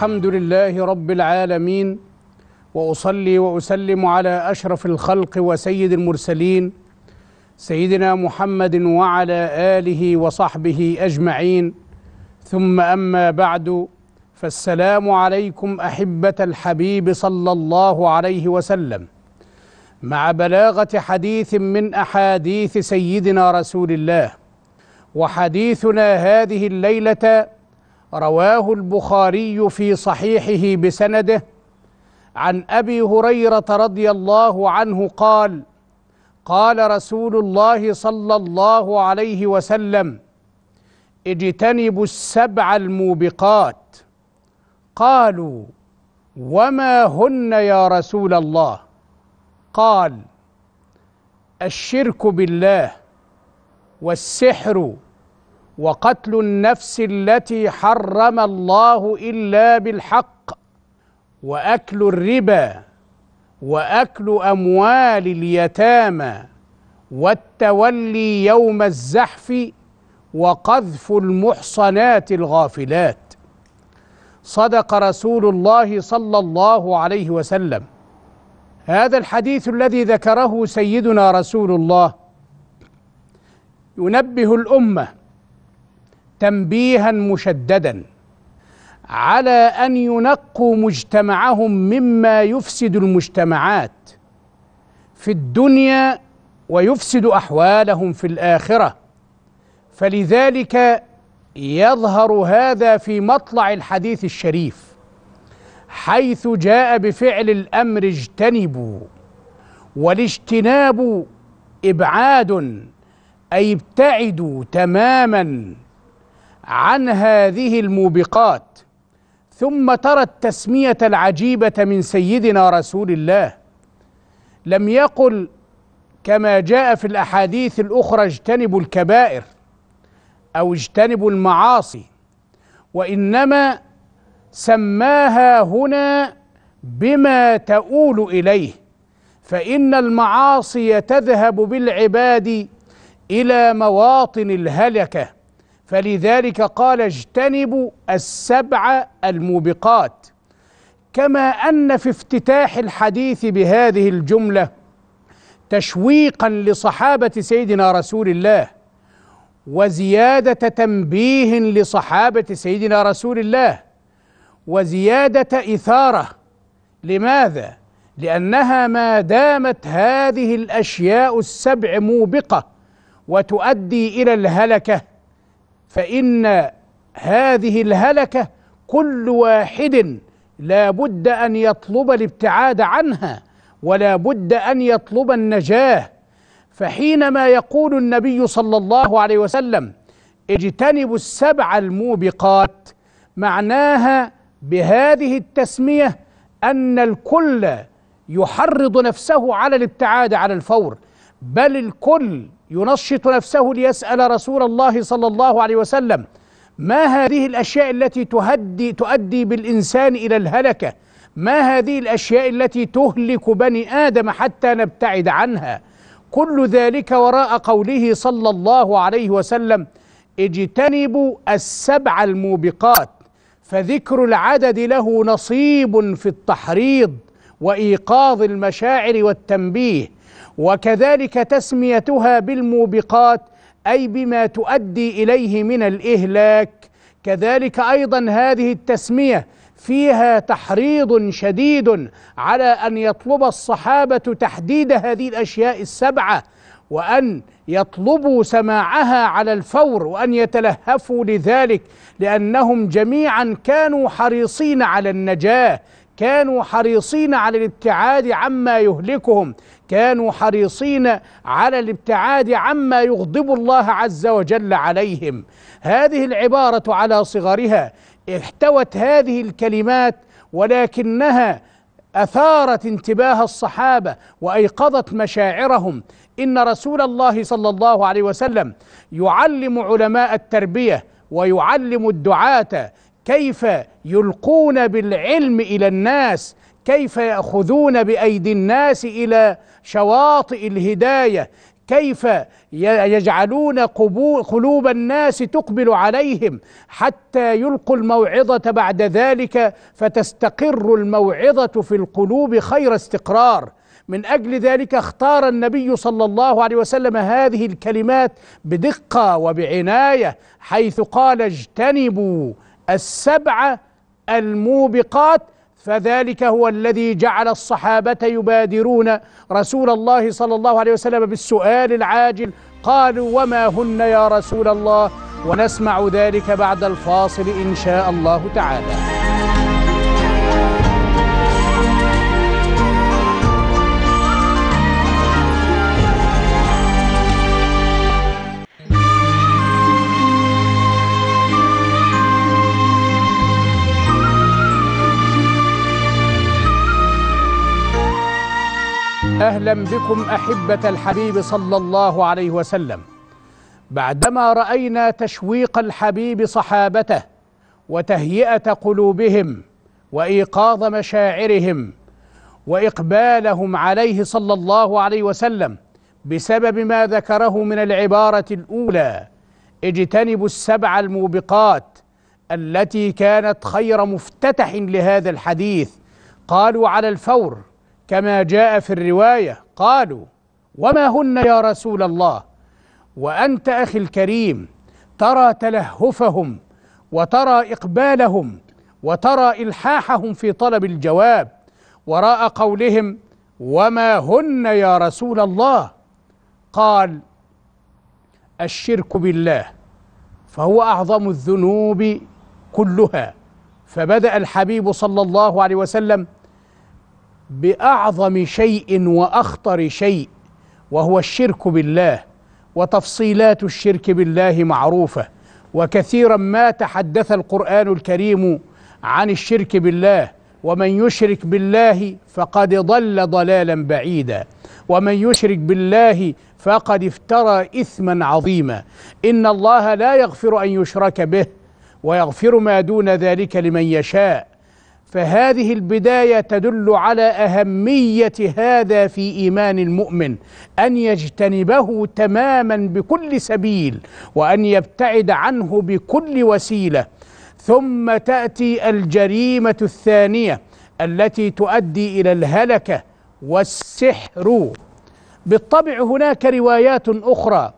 الحمد لله رب العالمين واصلي واسلم على اشرف الخلق وسيد المرسلين سيدنا محمد وعلى اله وصحبه اجمعين ثم اما بعد فالسلام عليكم احبه الحبيب صلى الله عليه وسلم مع بلاغه حديث من احاديث سيدنا رسول الله وحديثنا هذه الليله رواه البخاري في صحيحه بسنده عن ابي هريره رضي الله عنه قال قال رسول الله صلى الله عليه وسلم اجتنبوا السبع الموبقات قالوا وما هن يا رسول الله قال الشرك بالله والسحر وقتل النفس التي حرم الله الا بالحق واكل الربا واكل اموال اليتامى والتولي يوم الزحف وقذف المحصنات الغافلات صدق رسول الله صلى الله عليه وسلم هذا الحديث الذي ذكره سيدنا رسول الله ينبه الامه تنبيها مشددا على ان ينقوا مجتمعهم مما يفسد المجتمعات في الدنيا ويفسد احوالهم في الاخره فلذلك يظهر هذا في مطلع الحديث الشريف حيث جاء بفعل الامر اجتنبوا والاجتناب ابعاد اي ابتعدوا تماما عن هذه الموبقات ثم ترى التسميه العجيبه من سيدنا رسول الله لم يقل كما جاء في الاحاديث الاخرى اجتنبوا الكبائر او اجتنبوا المعاصي وانما سماها هنا بما تؤول اليه فان المعاصي تذهب بالعباد الى مواطن الهلكه فلذلك قال اجتنبوا السبع الموبقات كما ان في افتتاح الحديث بهذه الجمله تشويقا لصحابه سيدنا رسول الله وزياده تنبيه لصحابه سيدنا رسول الله وزياده اثاره لماذا لانها ما دامت هذه الاشياء السبع موبقه وتؤدي الى الهلكه فإن هذه الهلكة كل واحد لا بد أن يطلب الابتعاد عنها ولا بد أن يطلب النجاة فحينما يقول النبي صلى الله عليه وسلم اجتنبوا السبع الموبقات معناها بهذه التسمية أن الكل يحرض نفسه على الابتعاد على الفور بل الكل ينشط نفسه ليسأل رسول الله صلى الله عليه وسلم ما هذه الأشياء التي تهدي تؤدي بالإنسان إلى الهلكة ما هذه الأشياء التي تهلك بني آدم حتى نبتعد عنها كل ذلك وراء قوله صلى الله عليه وسلم اجتنبوا السبع الموبقات فذكر العدد له نصيب في التحريض وايقاظ المشاعر والتنبيه وكذلك تسميتها بالموبقات أي بما تؤدي إليه من الإهلاك كذلك أيضا هذه التسمية فيها تحريض شديد على أن يطلب الصحابة تحديد هذه الأشياء السبعة وأن يطلبوا سماعها على الفور وأن يتلهفوا لذلك لأنهم جميعا كانوا حريصين على النجاة كانوا حريصين على الابتعاد عما يهلكهم كانوا حريصين على الابتعاد عما يغضب الله عز وجل عليهم هذه العباره على صغرها احتوت هذه الكلمات ولكنها اثارت انتباه الصحابه وايقظت مشاعرهم ان رسول الله صلى الله عليه وسلم يعلم علماء التربيه ويعلم الدعاه كيف يلقون بالعلم الى الناس كيف ياخذون بايدي الناس الى شواطئ الهدايه كيف يجعلون قلوب الناس تقبل عليهم حتى يلقوا الموعظه بعد ذلك فتستقر الموعظه في القلوب خير استقرار من اجل ذلك اختار النبي صلى الله عليه وسلم هذه الكلمات بدقه وبعنايه حيث قال اجتنبوا السبع الموبقات فذلك هو الذي جعل الصحابة يبادرون رسول الله صلى الله عليه وسلم بالسؤال العاجل قالوا وما هن يا رسول الله ونسمع ذلك بعد الفاصل إن شاء الله تعالى اهلا بكم احبه الحبيب صلى الله عليه وسلم بعدما راينا تشويق الحبيب صحابته وتهيئه قلوبهم وايقاظ مشاعرهم واقبالهم عليه صلى الله عليه وسلم بسبب ما ذكره من العباره الاولى اجتنبوا السبع الموبقات التي كانت خير مفتتح لهذا الحديث قالوا على الفور كما جاء في الرواية قالوا وما هن يا رسول الله وأنت أخي الكريم ترى تلهفهم وترى إقبالهم وترى إلحاحهم في طلب الجواب وراء قولهم وما هن يا رسول الله قال الشرك بالله فهو أعظم الذنوب كلها فبدأ الحبيب صلى الله عليه وسلم باعظم شيء واخطر شيء وهو الشرك بالله وتفصيلات الشرك بالله معروفه وكثيرا ما تحدث القران الكريم عن الشرك بالله ومن يشرك بالله فقد ضل ضلالا بعيدا ومن يشرك بالله فقد افترى اثما عظيما ان الله لا يغفر ان يشرك به ويغفر ما دون ذلك لمن يشاء فهذه البدايه تدل على اهميه هذا في ايمان المؤمن ان يجتنبه تماما بكل سبيل وان يبتعد عنه بكل وسيله ثم تاتي الجريمه الثانيه التي تؤدي الى الهلكه والسحر بالطبع هناك روايات اخرى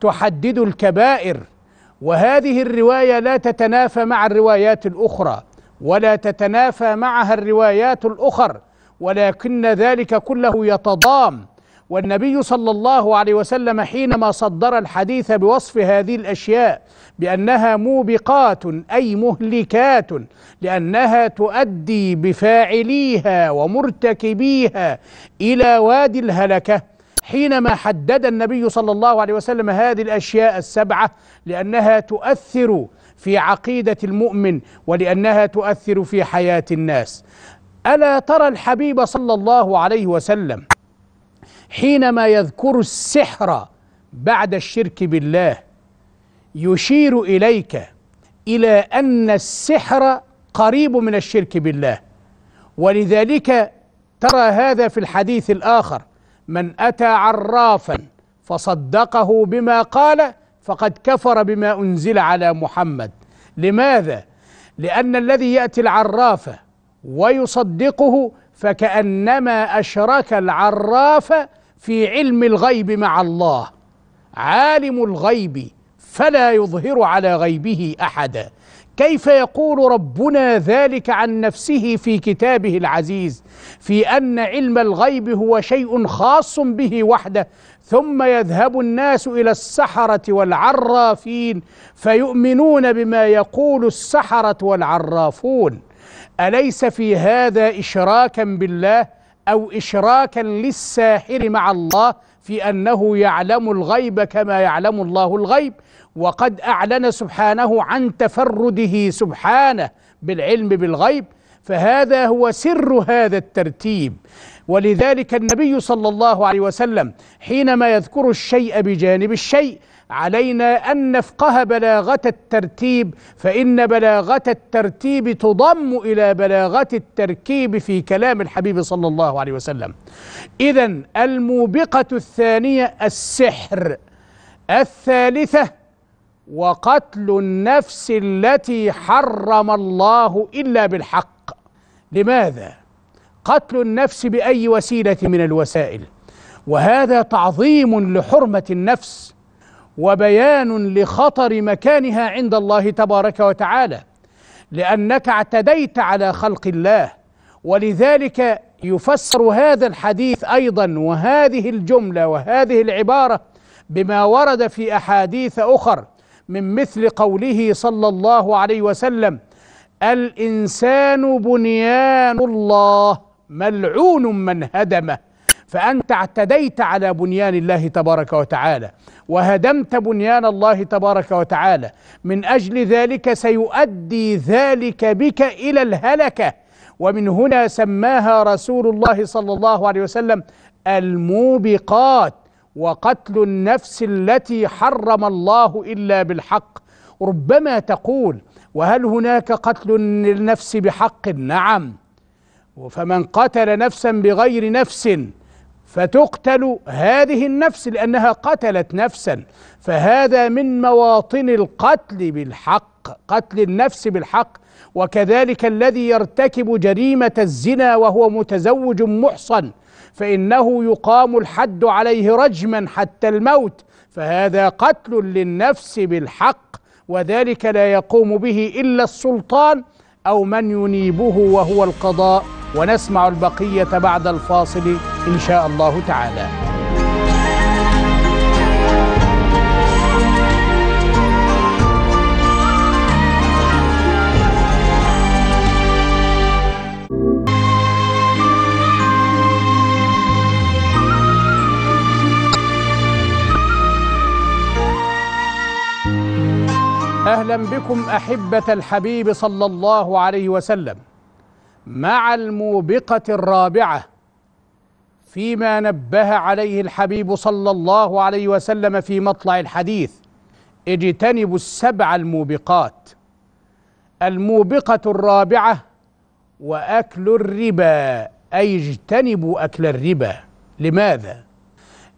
تحدد الكبائر وهذه الروايه لا تتنافى مع الروايات الاخرى ولا تتنافى معها الروايات الاخر ولكن ذلك كله يتضام والنبي صلى الله عليه وسلم حينما صدر الحديث بوصف هذه الاشياء بانها موبقات اي مهلكات لانها تؤدي بفاعليها ومرتكبيها الى وادي الهلكه حينما حدد النبي صلى الله عليه وسلم هذه الاشياء السبعه لانها تؤثر في عقيده المؤمن ولانها تؤثر في حياه الناس الا ترى الحبيب صلى الله عليه وسلم حينما يذكر السحر بعد الشرك بالله يشير اليك الى ان السحر قريب من الشرك بالله ولذلك ترى هذا في الحديث الاخر من اتى عرافا فصدقه بما قال فقد كفر بما انزل على محمد لماذا لان الذي ياتي العرافه ويصدقه فكانما اشرك العراف في علم الغيب مع الله عالم الغيب فلا يظهر على غيبه احدا كيف يقول ربنا ذلك عن نفسه في كتابه العزيز في ان علم الغيب هو شيء خاص به وحده ثم يذهب الناس الى السحره والعرافين فيؤمنون بما يقول السحره والعرافون اليس في هذا اشراكا بالله او اشراكا للساحر مع الله في انه يعلم الغيب كما يعلم الله الغيب وقد اعلن سبحانه عن تفرده سبحانه بالعلم بالغيب فهذا هو سر هذا الترتيب ولذلك النبي صلى الله عليه وسلم حينما يذكر الشيء بجانب الشيء علينا ان نفقه بلاغه الترتيب فان بلاغه الترتيب تضم الى بلاغه التركيب في كلام الحبيب صلى الله عليه وسلم اذا الموبقه الثانيه السحر الثالثه وقتل النفس التي حرم الله الا بالحق لماذا قتل النفس باي وسيله من الوسائل وهذا تعظيم لحرمه النفس وبيان لخطر مكانها عند الله تبارك وتعالى لانك اعتديت على خلق الله ولذلك يفسر هذا الحديث ايضا وهذه الجمله وهذه العباره بما ورد في احاديث اخر من مثل قوله صلى الله عليه وسلم الانسان بنيان الله ملعون من هدمه فأنت اعتديت على بنيان الله تبارك وتعالى وهدمت بنيان الله تبارك وتعالى من أجل ذلك سيؤدي ذلك بك إلى الهلكة ومن هنا سماها رسول الله صلى الله عليه وسلم الموبقات وقتل النفس التي حرم الله إلا بالحق ربما تقول وهل هناك قتل للنفس بحق نعم فمن قتل نفسا بغير نفس فتقتل هذه النفس لانها قتلت نفسا فهذا من مواطن القتل بالحق قتل النفس بالحق وكذلك الذي يرتكب جريمه الزنا وهو متزوج محصن فانه يقام الحد عليه رجما حتى الموت فهذا قتل للنفس بالحق وذلك لا يقوم به الا السلطان أو من ينيبه وهو القضاء ونسمع البقية بعد الفاصل إن شاء الله تعالى بكم أحبة الحبيب صلى الله عليه وسلم مع الموبقة الرابعة فيما نبه عليه الحبيب صلى الله عليه وسلم في مطلع الحديث اجتنبوا السبع الموبقات الموبقة الرابعة وأكل الربا أي اجتنبوا أكل الربا لماذا؟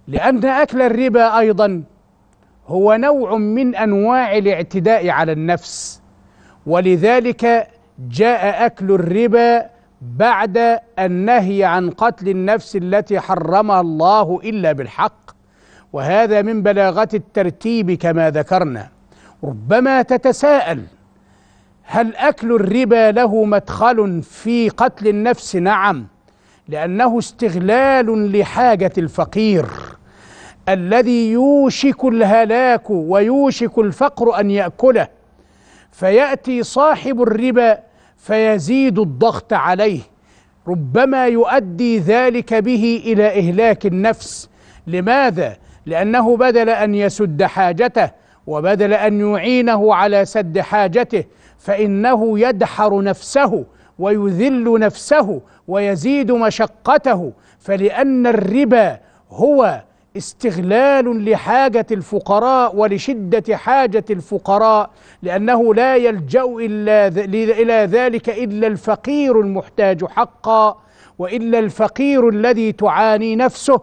لأن أكل الربا أيضا هو نوع من انواع الاعتداء على النفس ولذلك جاء اكل الربا بعد النهي عن قتل النفس التي حرمها الله الا بالحق وهذا من بلاغه الترتيب كما ذكرنا ربما تتساءل هل اكل الربا له مدخل في قتل النفس نعم لانه استغلال لحاجه الفقير الذي يوشك الهلاك ويوشك الفقر ان ياكله فياتي صاحب الربا فيزيد الضغط عليه ربما يؤدي ذلك به الى اهلاك النفس لماذا لانه بدل ان يسد حاجته وبدل ان يعينه على سد حاجته فانه يدحر نفسه ويذل نفسه ويزيد مشقته فلان الربا هو استغلال لحاجة الفقراء ولشدة حاجة الفقراء لأنه لا يلجأ إلا إلى ذلك إلا الفقير المحتاج حقا وإلا الفقير الذي تعاني نفسه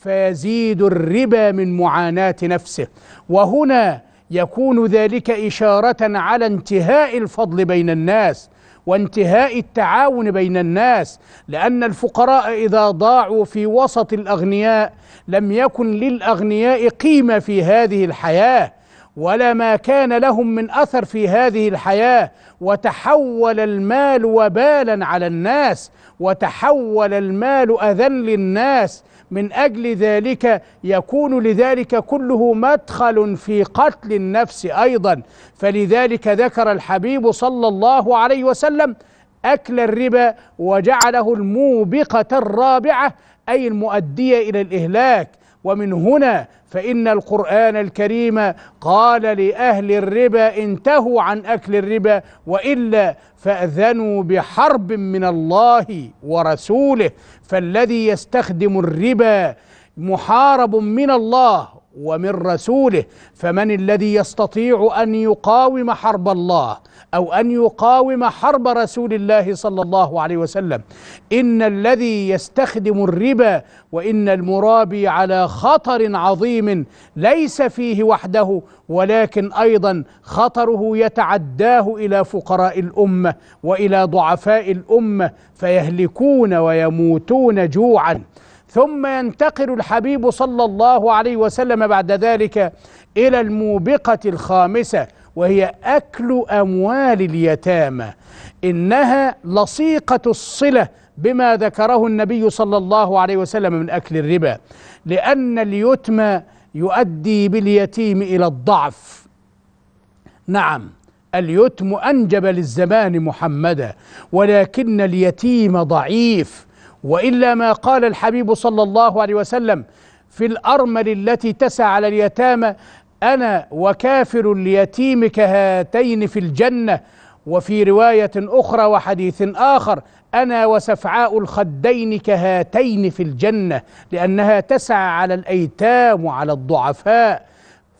فيزيد الربا من معاناة نفسه وهنا يكون ذلك إشارة على انتهاء الفضل بين الناس وانتهاء التعاون بين الناس لان الفقراء اذا ضاعوا في وسط الاغنياء لم يكن للاغنياء قيمه في هذه الحياه ولا ما كان لهم من اثر في هذه الحياه وتحول المال وبالا على الناس وتحول المال اذل للناس من أجل ذلك يكون لذلك كله مدخل في قتل النفس أيضا فلذلك ذكر الحبيب صلى الله عليه وسلم أكل الربا وجعله الموبقة الرابعة أي المؤدية إلى الإهلاك ومن هنا فإن القرآن الكريم قال لأهل الربا انتهوا عن أكل الربا وإلا فأذنوا بحرب من الله ورسوله فالذي يستخدم الربا محارب من الله ومن رسوله فمن الذي يستطيع ان يقاوم حرب الله او ان يقاوم حرب رسول الله صلى الله عليه وسلم ان الذي يستخدم الربا وان المرابي على خطر عظيم ليس فيه وحده ولكن ايضا خطره يتعداه الى فقراء الامه والى ضعفاء الامه فيهلكون ويموتون جوعا ثم ينتقل الحبيب صلى الله عليه وسلم بعد ذلك الى الموبقه الخامسه وهي اكل اموال اليتامى انها لصيقه الصله بما ذكره النبي صلى الله عليه وسلم من اكل الربا لان اليتمى يؤدي باليتيم الى الضعف نعم اليتم انجب للزمان محمدا ولكن اليتيم ضعيف والا ما قال الحبيب صلى الله عليه وسلم في الارمل التي تسعى على اليتامى انا وكافر اليتيم كهاتين في الجنه وفي روايه اخرى وحديث اخر انا وسفعاء الخدين كهاتين في الجنه لانها تسعى على الايتام وعلى الضعفاء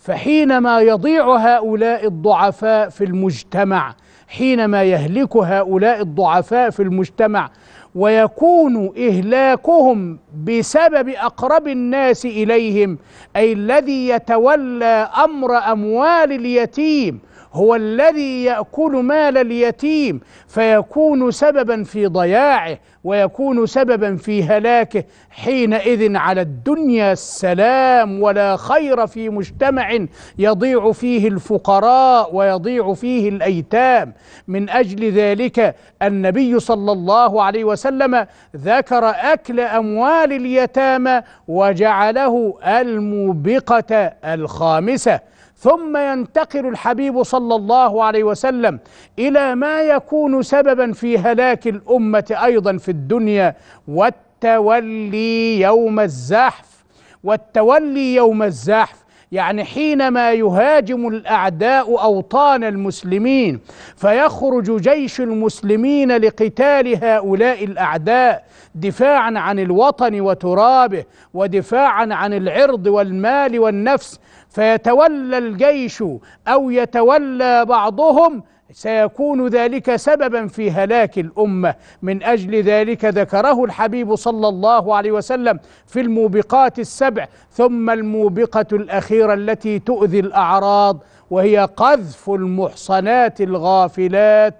فحينما يضيع هؤلاء الضعفاء في المجتمع حينما يهلك هؤلاء الضعفاء في المجتمع ويكون إهلاكهم بسبب أقرب الناس إليهم أي الذي يتولى أمر أموال اليتيم هو الذي يأكل مال اليتيم فيكون سببا في ضياعه ويكون سببا في هلاكه حينئذ على الدنيا السلام ولا خير في مجتمع يضيع فيه الفقراء ويضيع فيه الايتام من اجل ذلك النبي صلى الله عليه وسلم ذكر اكل اموال اليتامى وجعله الموبقه الخامسه ثم ينتقل الحبيب صلى الله عليه وسلم الى ما يكون سببا في هلاك الامه ايضا في الدنيا والتولي يوم الزحف والتولي يوم الزحف يعني حينما يهاجم الاعداء اوطان المسلمين فيخرج جيش المسلمين لقتال هؤلاء الاعداء دفاعا عن الوطن وترابه ودفاعا عن العرض والمال والنفس فيتولى الجيش او يتولى بعضهم سيكون ذلك سببا في هلاك الامه من اجل ذلك ذكره الحبيب صلى الله عليه وسلم في الموبقات السبع ثم الموبقه الاخيره التي تؤذي الاعراض وهي قذف المحصنات الغافلات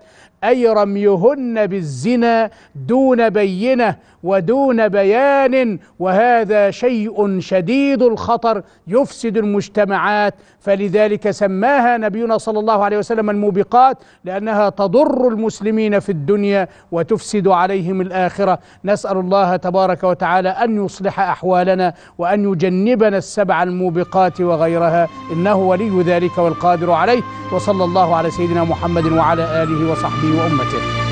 أي رميهن بالزنا دون بينة ودون بيان وهذا شيء شديد الخطر يفسد المجتمعات فلذلك سماها نبينا صلى الله عليه وسلم الموبقات لأنها تضر المسلمين في الدنيا وتفسد عليهم الآخرة نسأل الله تبارك وتعالى أن يصلح أحوالنا وأن يجنبنا السبع الموبقات وغيرها إنه ولي ذلك والقادر عليه وصلى الله على سيدنا محمد وعلى آله وصحبه You unbeteiligt.